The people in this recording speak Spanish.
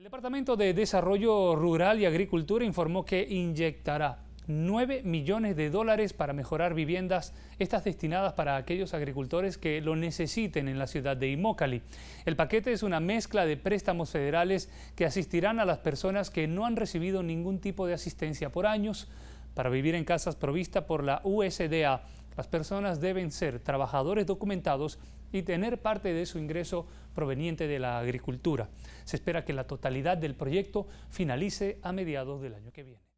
El Departamento de Desarrollo Rural y Agricultura informó que inyectará 9 millones de dólares para mejorar viviendas, estas destinadas para aquellos agricultores que lo necesiten en la ciudad de Imócali. El paquete es una mezcla de préstamos federales que asistirán a las personas que no han recibido ningún tipo de asistencia por años para vivir en casas provistas por la USDA las personas deben ser trabajadores documentados y tener parte de su ingreso proveniente de la agricultura. Se espera que la totalidad del proyecto finalice a mediados del año que viene.